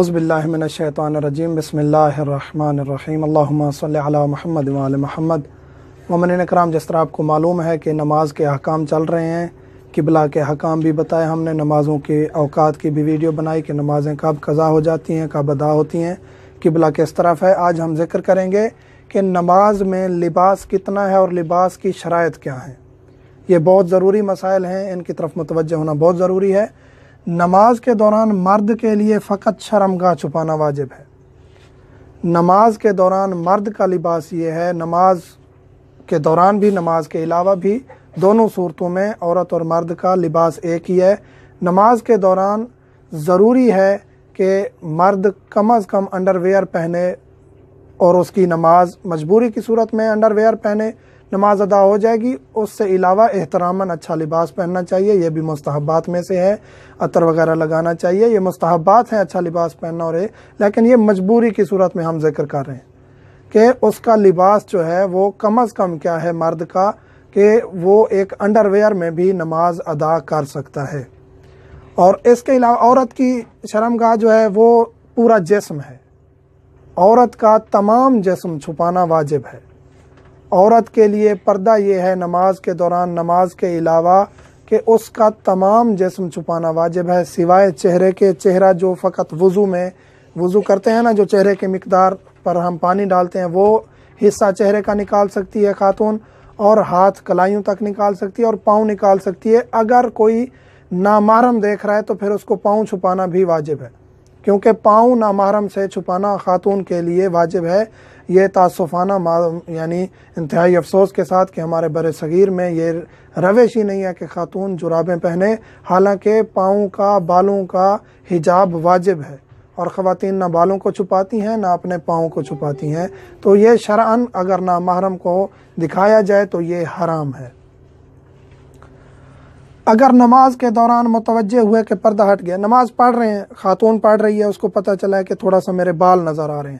باللہ من الشیطان الرجیم بسم اللہ الرحمن الرحیم اللہم صلی علی محمد الحمد محمد ممن اکرام جس طرح آپ کو معلوم ہے کہ نماز کے احکام چل رہے ہیں قبلہ کے احکام بھی بتائے ہم نے نمازوں کے اوقات کی بھی ویڈیو بنائی کہ نمازیں کب قضا ہو جاتی ہیں کب ادا ہوتی ہیں قبلہ کس طرف ہے آج ہم ذکر کریں گے کہ نماز میں لباس کتنا ہے اور لباس کی شرائط کیا ہیں یہ بہت ضروری مسائل ہیں ان کی طرف متوجہ ہونا بہت ضروری ہے نماز کے دوران مرد کے لیے فقط شرم گاہ چھپانا واجب ہے نماز کے دوران مرد کا لباس یہ ہے نماز کے دوران بھی نماز کے علاوہ بھی دونوں صورتوں میں عورت اور مرد کا لباس ایک ہی ہے نماز کے دوران ضروری ہے کہ مرد کم از کم انڈر ویئر پہنے اور اس کی نماز مجبوری کی صورت میں انڈر ویئر پہنے نماز ادا ہو جائے گی اس سے علاوہ احتراماً اچھا لباس پہننا چاہیے یہ بھی مستحبات میں سے ہے عطر وغیرہ لگانا چاہیے یہ مستحبات ہیں اچھا لباس پہننا اور لیکن یہ مجبوری کی صورت میں ہم ذکر کر رہے ہیں کہ اس کا لباس جو ہے وہ کم از کم کیا ہے مرد کا کہ وہ ایک انڈر ویئر میں بھی نماز ادا کر سکتا ہے اور اس کے علاوہ عورت کی شرم گاہ جو ہے وہ پورا جسم ہے عورت کا تمام جسم چھپانا واجب ہے عورت کے لیے پردہ یہ ہے نماز کے دوران نماز کے علاوہ کہ اس کا تمام جسم چھپانا واجب ہے سوائے چہرے کے چہرہ جو فقط وضو میں وضو کرتے ہیں نا جو چہرے کے مقدار پر ہم پانی ڈالتے ہیں وہ حصہ چہرے کا نکال سکتی ہے خاتون اور ہاتھ کلائیوں تک نکال سکتی ہے اور پاؤں نکال سکتی ہے اگر کوئی نامارم دیکھ رہا ہے تو پھر اس کو پاؤں چھپانا بھی واجب ہے کیونکہ پاؤں نامحرم سے چھپانا خاتون کے لیے واجب ہے یہ تاسفانہ یعنی انتہائی افسوس کے ساتھ کہ ہمارے بر صغیر میں یہ رویش ہی نہیں ہے کہ خاتون جرابیں پہنے حالانکہ پاؤں کا بالوں کا حجاب واجب ہے اور خواتین نہ بالوں کو چھپاتی ہیں نہ اپنے پاؤں کو چھپاتی ہیں تو یہ شرعن اگر نامحرم کو دکھایا جائے تو یہ حرام ہے اگر نماز کے دوران متوجہ ہوئے کہ پردہ ہٹ گیا نماز پڑھ رہے ہیں خاتون پڑھ رہی ہے اس کو پتہ چلا ہے کہ تھوڑا سا میرے بال نظر آ رہے ہیں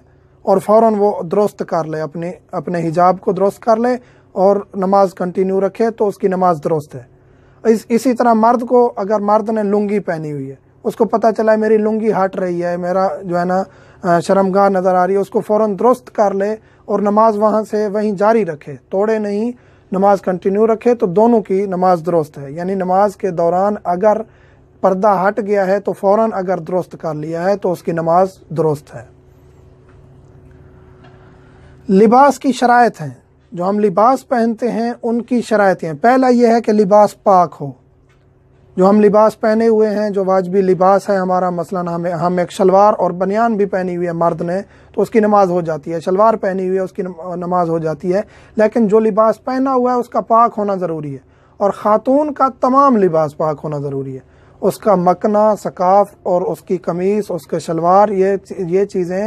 اور فوراً وہ درست کر لے اپنے اپنے حجاب کو درست کر لے اور نماز کنٹینیو رکھے تو اس کی نماز درست ہے اس اسی طرح مرد کو اگر مرد نے لنگی پہنی ہوئی ہے اس کو پتہ چلا ہے میری لنگی ہٹ رہی ہے میرا جو ہے نا شرمگاہ نظر آ رہی ہے اس کو فوراً درست کر لے اور نماز وہاں سے وہیں جاری رکھے توڑے نہیں نماز کنٹینیو رکھے تو دونوں کی نماز درست ہے یعنی نماز کے دوران اگر پردہ ہٹ گیا ہے تو فوراً اگر درست کر لیا ہے تو اس کی نماز درست ہے لباس کی شرائط ہیں جو ہم لباس پہنتے ہیں ان کی شرائطیں پہلا یہ ہے کہ لباس پاک ہو جو ہم لباس پہنے ہوئے ہیں جو واجبی لباس ہے ہمارا مثلا ہمیں ہم ایک شلوار اور بنیان بھی پہنی ہوئی ہے مرد نے تو اس کی نماز ہو جاتی ہے شلوار پہنی ہوئی ہے اس کی نماز ہو جاتی ہے لیکن جو لباس پہنا ہوا ہے اس کا پاک ہونا ضروری ہے اور خاتون کا تمام لباس پاک ہونا ضروری ہے اس کا مکنا ثقاف اور اس کی قمیص اس کے شلوار یہ یہ چیزیں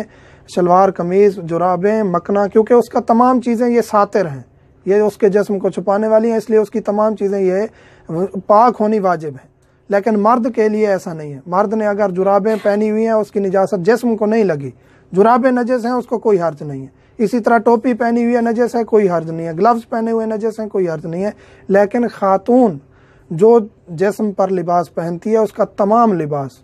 شلوار قمیص جرابیں مکنا کیونکہ اس کا تمام چیزیں یہ ساتر ہیں یہ اس کے جسم کو چھپانے والی ہیں اس لیے اس کی تمام چیزیں یہ پاک ہونی واجب ہیں لیکن مرد کے لیے ایسا نہیں ہے مرد نے اگر جرابیں پہنی ہوئی ہیں اس کی نجاست جسم کو نہیں لگی جرابیں نجس ہیں اس کو کوئی حرج نہیں ہے اسی طرح ٹوپی پہنی ہوئی ہے نجس ہے کوئی حرج نہیں ہے گلوز پہنے ہوئے نجس ہیں کوئی حرج نہیں ہے لیکن خاتون جو جسم پر لباس پہنتی ہے اس کا تمام لباس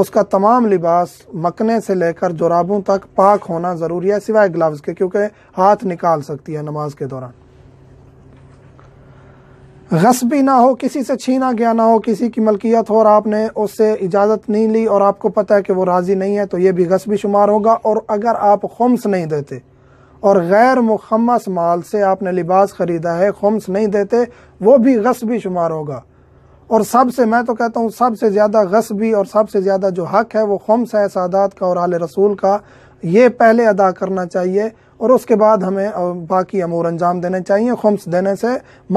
اس کا تمام لباس مکنے سے لے کر جورابوں تک پاک ہونا ضروری ہے سوائے گلاوز کے کیونکہ ہاتھ نکال سکتی ہے نماز کے دوران غصبی نہ ہو کسی سے چھینا گیا نہ ہو کسی کی ملکیت ہو اور آپ نے اس سے اجازت نہیں لی اور آپ کو پتہ ہے کہ وہ راضی نہیں ہے تو یہ بھی غصب شمار ہوگا اور اگر آپ خمس نہیں دیتے اور غیر مخمس مال سے آپ نے لباس خریدا ہے خمس نہیں دیتے وہ بھی غصبی شمار ہوگا اور سب سے میں تو کہتا ہوں سب سے زیادہ غصبی اور سب سے زیادہ جو حق ہے وہ خمس ہے اسادات کا اور آل رسول کا یہ پہلے ادا کرنا چاہیے اور اس کے بعد ہمیں باقی امور انجام دینے چاہیے خمس دینے سے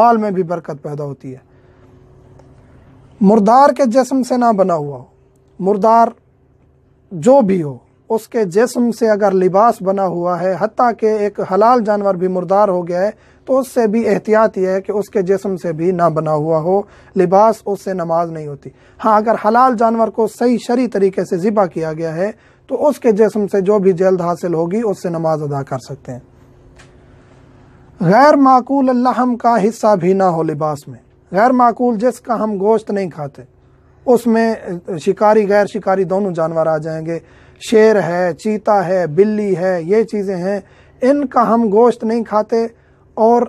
مال میں بھی برکت پیدا ہوتی ہے مردار کے جسم سے نہ بنا ہوا ہو مردار جو بھی ہو اس کے جسم سے اگر لباس بنا ہوا ہے حتیٰ کہ ایک حلال جانور بھی مردار ہو گیا ہے تو اس سے بھی احتیاط یہ ہے کہ اس کے جسم سے بھی نہ بنا ہوا ہو لباس اس سے نماز نہیں ہوتی ہاں اگر حلال جانور کو صحیح شری طریقے سے ذبح کیا گیا ہے تو اس کے جسم سے جو بھی جلد حاصل ہوگی اس سے نماز ادا کر سکتے ہیں غیر معقول اللحم کا حصہ بھی نہ ہو لباس میں غیر معقول جس کا ہم گوشت نہیں کھاتے اس میں شکاری غیر شکاری دونوں جانور آ جائیں گے شیر ہے چیتا ہے بلی ہے یہ چیزیں ہیں ان کا ہم گوشت نہیں کھاتے اور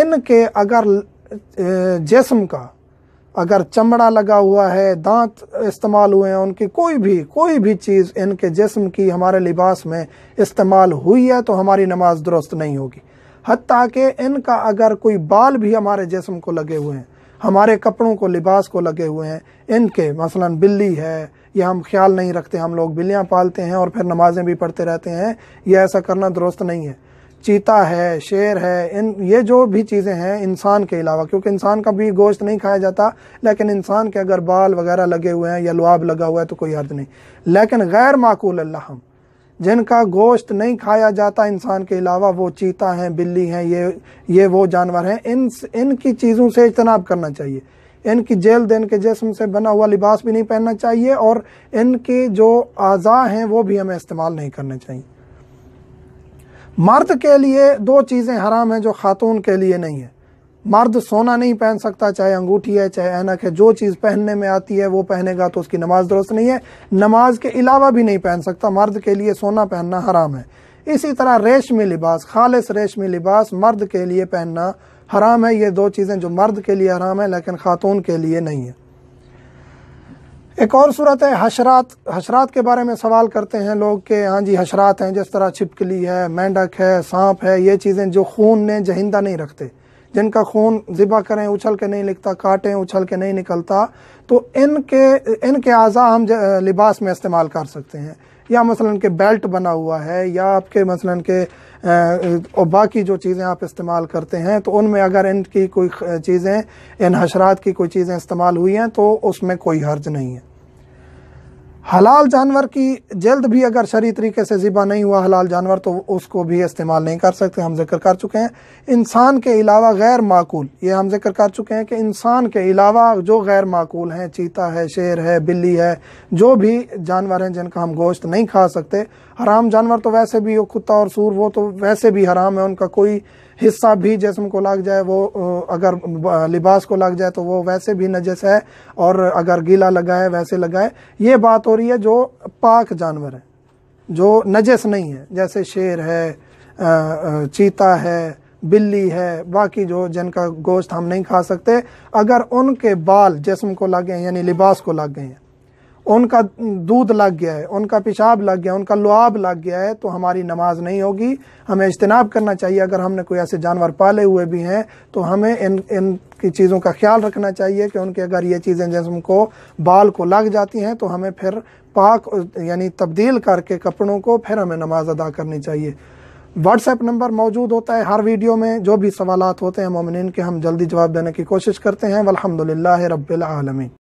ان کے اگر جسم کا اگر چمڑا لگا ہوا ہے دانت استعمال ہوئے ہیں ان کی کوئی بھی کوئی بھی چیز ان کے جسم کی ہمارے لباس میں استعمال ہوئی ہے تو ہماری نماز درست نہیں ہوگی حتیٰ کہ ان کا اگر کوئی بال بھی ہمارے جسم کو لگے ہوئے ہیں ہمارے کپڑوں کو لباس کو لگے ہوئے ہیں ان کے مثلا بلی ہے یہ ہم خیال نہیں رکھتے ہم لوگ بلیاں پالتے ہیں اور پھر نمازیں بھی پڑھتے رہتے ہیں یہ ایسا کرنا درست نہیں ہے چیتا ہے شیر ہے ان یہ جو بھی چیزیں ہیں انسان کے علاوہ کیونکہ انسان کا بھی گوشت نہیں کھایا جاتا لیکن انسان کے اگر بال وغیرہ لگے ہوئے ہیں یا لواب لگا ہوا ہے تو کوئی حرد نہیں لیکن غیر معقول ہم جن کا گوشت نہیں کھایا جاتا انسان کے علاوہ وہ چیتا ہیں بلی ہیں یہ یہ وہ جانور ہیں ان ان کی چیزوں سے اجتناب کرنا چاہیے ان کی جیل دین کے جسم سے بنا ہوا لباس بھی نہیں پہننا چاہیے اور ان کی جو اعضاء ہیں وہ بھی ہمیں استعمال نہیں کرنے چاہیے مرد کے لیے دو چیزیں حرام ہیں جو خاتون کے لیے نہیں ہیں مرد سونا نہیں پہن سکتا چاہے انگوٹھی ہے چاہے اینک ہے جو چیز پہننے میں آتی ہے وہ پہنے گا تو اس کی نماز درست نہیں ہے نماز کے علاوہ بھی نہیں پہن سکتا مرد کے لیے سونا پہننا حرام ہے اسی طرح ریشمی لباس خالص ریشمی لباس مرد کے لیے پہننا حرام ہے یہ دو چیزیں جو مرد کے لیے حرام ہیں لیکن خاتون کے لیے نہیں ہیں ایک اور صورت ہے حشرات حشرات کے بارے میں سوال کرتے ہیں لوگ کہ ہاں جی حشرات ہیں جس طرح چھپکلی ہے مینڈک ہے سانپ ہے یہ چیزیں جو خون نے جہندہ نہیں رکھتے جن کا خون ذبح کریں اچھل کے نہیں لکھتا کاٹیں اچھل کے نہیں نکلتا تو ان کے ان کے اعضاء ہم لباس میں استعمال کر سکتے ہیں یا مثلاً کہ بیلٹ بنا ہوا ہے یا آپ کے مثلاً کہ باقی جو چیزیں آپ استعمال کرتے ہیں تو ان میں اگر ان کی کوئی چیزیں ان حشرات کی کوئی چیزیں استعمال ہوئی ہیں تو اس میں کوئی حرج نہیں ہے حلال جانور کی جلد بھی اگر شریع طریقے سے ذبح نہیں ہوا حلال جانور تو اس کو بھی استعمال نہیں کر سکتے ہم ذکر کر چکے ہیں انسان کے علاوہ غیر معقول یہ ہم ذکر کر چکے ہیں کہ انسان کے علاوہ جو غیر معقول ہیں چیتا ہے شیر ہے بلی ہے جو بھی جانور ہیں جن کا ہم گوشت نہیں کھا سکتے حرام جانور تو ویسے بھی ہو کتا اور سور وہ تو ویسے بھی حرام ہے ان کا کوئی حصہ بھی جسم کو لگ جائے وہ اگر لباس کو لگ جائے تو وہ ویسے بھی نجس ہے اور اگر گیلا لگائے ویسے لگائے یہ بات ہو رہی ہے جو پاک جانور ہے جو نجس نہیں ہے جیسے شیر ہے چیتا ہے بلی ہے باقی جو جن کا گوشت ہم نہیں کھا سکتے اگر ان کے بال جسم کو لگ گئے یعنی لباس کو لگ گئے ہیں ان کا دودھ لگ گیا ہے ان کا پیشاب لگ گیا ہے ان کا لعاب لگ گیا ہے تو ہماری نماز نہیں ہوگی ہمیں اجتناب کرنا چاہیے اگر ہم نے کوئی ایسے جانور پالے ہوئے بھی ہیں تو ہمیں ان ان کی چیزوں کا خیال رکھنا چاہیے کہ ان کے اگر یہ چیزیں جسم کو بال کو لگ جاتی ہیں تو ہمیں پھر پاک یعنی تبدیل کر کے کپڑوں کو پھر ہمیں نماز ادا کرنی چاہیے واٹس ایپ نمبر موجود ہوتا ہے ہر ویڈیو میں جو بھی سوالات ہوتے ہیں مومنین کے ہم جلدی جواب دینے کی کوشش کرتے ہیں والحمدللہ رب العالمین